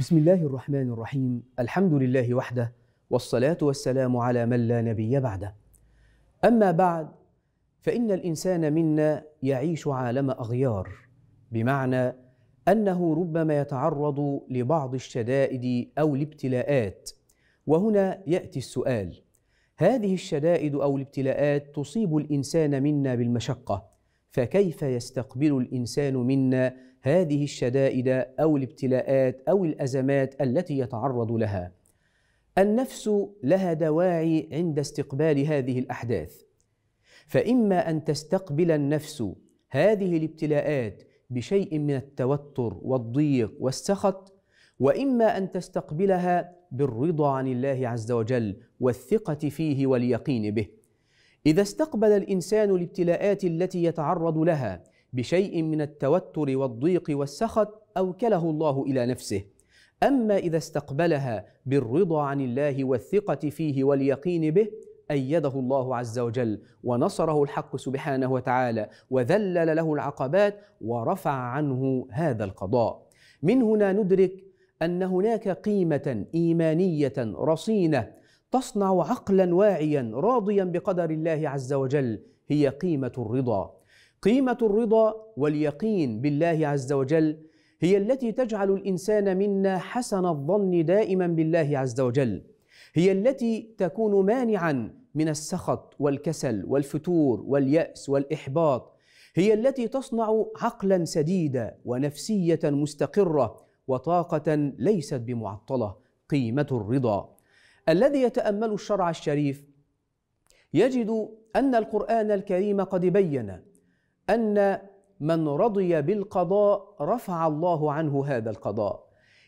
بسم الله الرحمن الرحيم الحمد لله وحده والصلاة والسلام على من لا نبي بعده أما بعد فإن الإنسان منا يعيش عالم أغيار بمعنى أنه ربما يتعرض لبعض الشدائد أو الابتلاءات وهنا يأتي السؤال هذه الشدائد أو الابتلاءات تصيب الإنسان منا بالمشقة فكيف يستقبل الإنسان منا هذه الشدائد او الابتلاءات او الازمات التي يتعرض لها النفس لها دواعي عند استقبال هذه الاحداث فاما ان تستقبل النفس هذه الابتلاءات بشيء من التوتر والضيق والسخط واما ان تستقبلها بالرضا عن الله عز وجل والثقه فيه واليقين به اذا استقبل الانسان الابتلاءات التي يتعرض لها بشيء من التوتر والضيق والسخط اوكله الله الى نفسه اما اذا استقبلها بالرضا عن الله والثقه فيه واليقين به ايده الله عز وجل ونصره الحق سبحانه وتعالى وذلل له العقبات ورفع عنه هذا القضاء من هنا ندرك ان هناك قيمه ايمانيه رصينه تصنع عقلا واعيا راضيا بقدر الله عز وجل هي قيمه الرضا قيمة الرضا واليقين بالله عز وجل هي التي تجعل الإنسان منا حسن الظن دائما بالله عز وجل هي التي تكون مانعا من السخط والكسل والفتور واليأس والإحباط هي التي تصنع عقلا سديدا ونفسية مستقرة وطاقة ليست بمعطلة قيمة الرضا الذي يتأمل الشرع الشريف يجد أن القرآن الكريم قد بين أن من رضي بالقضاء رفع الله عنه هذا القضاء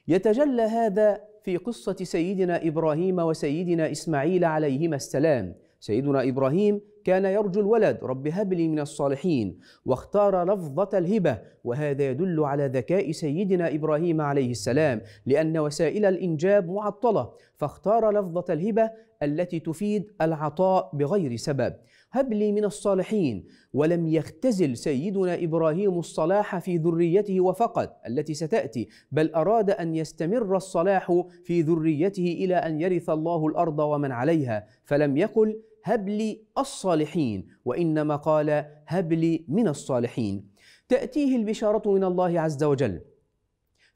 يتجلى هذا في قصة سيدنا إبراهيم وسيدنا إسماعيل عليهما السلام سيدنا إبراهيم كان يرجو الولد رب هب لي من الصالحين واختار لفظة الهبة وهذا يدل على ذكاء سيدنا إبراهيم عليه السلام لأن وسائل الإنجاب معطلة فاختار لفظة الهبة التي تفيد العطاء بغير سبب هب لي من الصالحين ولم يختزل سيدنا ابراهيم الصلاح في ذريته وفقط التي ستاتي بل اراد ان يستمر الصلاح في ذريته الى ان يرث الله الارض ومن عليها فلم يقل هب لي الصالحين وانما قال هب لي من الصالحين تاتيه البشاره من الله عز وجل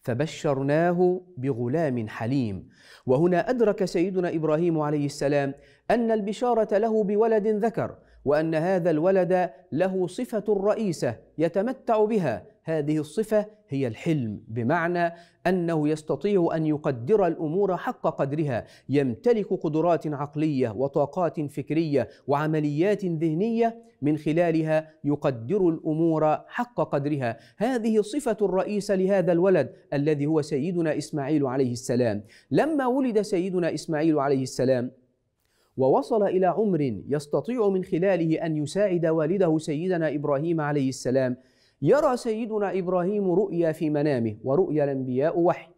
فبشرناه بغلام حليم وهنا ادرك سيدنا ابراهيم عليه السلام ان البشاره له بولد ذكر وأن هذا الولد له صفة رئيسة يتمتع بها هذه الصفة هي الحلم بمعنى أنه يستطيع أن يقدر الأمور حق قدرها يمتلك قدرات عقلية وطاقات فكرية وعمليات ذهنية من خلالها يقدر الأمور حق قدرها هذه صفة الرئيسة لهذا الولد الذي هو سيدنا إسماعيل عليه السلام لما ولد سيدنا إسماعيل عليه السلام ووصل إلى عمر يستطيع من خلاله أن يساعد والده سيدنا إبراهيم عليه السلام يرى سيدنا إبراهيم رؤيا في منامه ورؤيا الأنبياء وحي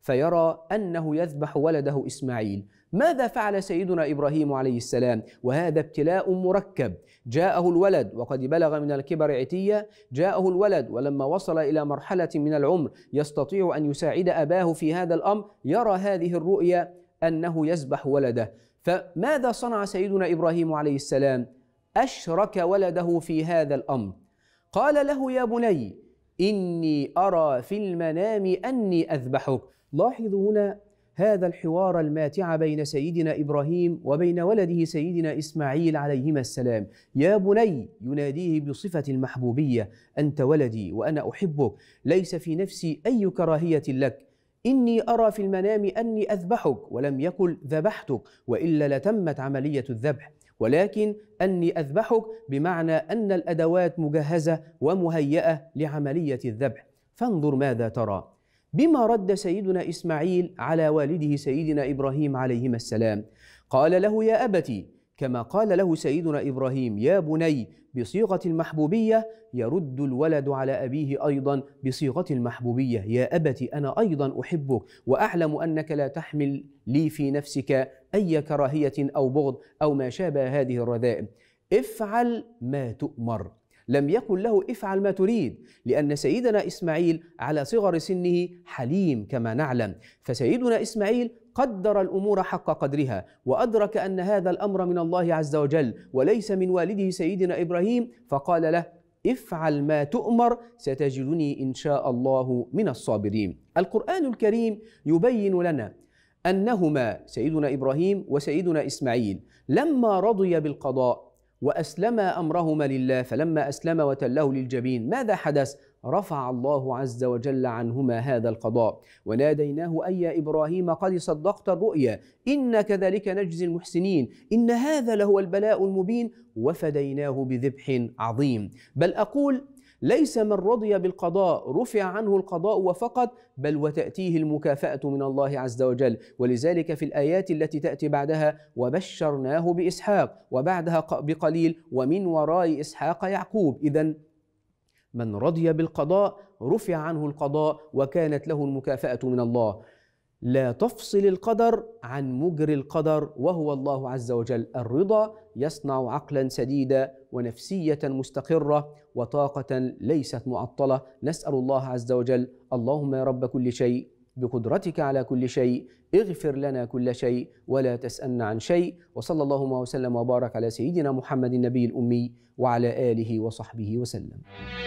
فيرى أنه يذبح ولده إسماعيل ماذا فعل سيدنا إبراهيم عليه السلام وهذا ابتلاء مركب جاءه الولد وقد بلغ من الكبر عتية جاءه الولد ولما وصل إلى مرحلة من العمر يستطيع أن يساعد أباه في هذا الأمر يرى هذه الرؤيا أنه يذبح ولده فماذا صنع سيدنا ابراهيم عليه السلام اشرك ولده في هذا الامر قال له يا بني اني ارى في المنام اني اذبحك لاحظوا هنا هذا الحوار الماتع بين سيدنا ابراهيم وبين ولده سيدنا اسماعيل عليهما السلام يا بني يناديه بصفه المحبوبيه انت ولدي وانا احبك ليس في نفسي اي كراهيه لك إني أرى في المنام أني أذبحك ولم يقل ذبحتك وإلا لتمت عملية الذبح ولكن أني أذبحك بمعنى أن الأدوات مجهزة ومهيئة لعملية الذبح فانظر ماذا ترى بما رد سيدنا إسماعيل على والده سيدنا إبراهيم عليهما السلام قال له يا أبتي كما قال له سيدنا ابراهيم يا بني بصيغه المحبوبيه يرد الولد على ابيه ايضا بصيغه المحبوبيه يا ابت انا ايضا احبك واعلم انك لا تحمل لي في نفسك اي كراهيه او بغض او ما شابه هذه الرذائل افعل ما تؤمر لم يقل له افعل ما تريد لأن سيدنا إسماعيل على صغر سنه حليم كما نعلم فسيدنا إسماعيل قدر الامور حق قدرها وادرك ان هذا الامر من الله عز وجل وليس من والده سيدنا ابراهيم فقال له افعل ما تؤمر ستجدني ان شاء الله من الصابرين. القران الكريم يبين لنا انهما سيدنا ابراهيم وسيدنا اسماعيل لما رضي بالقضاء وأسلما أمرهما لله فلما أسلم وتله للجبين ماذا حدث؟ رفع الله عز وجل عنهما هذا القضاء وناديناه أي يا إبراهيم قد صدقت الرؤيا إن كذلك نجزي المحسنين إن هذا لهو البلاء المبين وفديناه بذبح عظيم بل أقول ليس من رضي بالقضاء رفع عنه القضاء وفقط بل وتأتيه المكافأة من الله عز وجل ولذلك في الآيات التي تأتي بعدها وبشرناه بإسحاق وبعدها بقليل ومن وراء إسحاق يعقوب إذا من رضي بالقضاء رفع عنه القضاء وكانت له المكافأة من الله لا تفصل القدر عن مجري القدر وهو الله عز وجل الرضا يصنع عقلا سديدا ونفسيه مستقره وطاقه ليست معطله نسال الله عز وجل اللهم يا رب كل شيء بقدرتك على كل شيء اغفر لنا كل شيء ولا تسألنا عن شيء وصلى اللهم وسلم وبارك على سيدنا محمد النبي الأمي وعلى آله وصحبه وسلم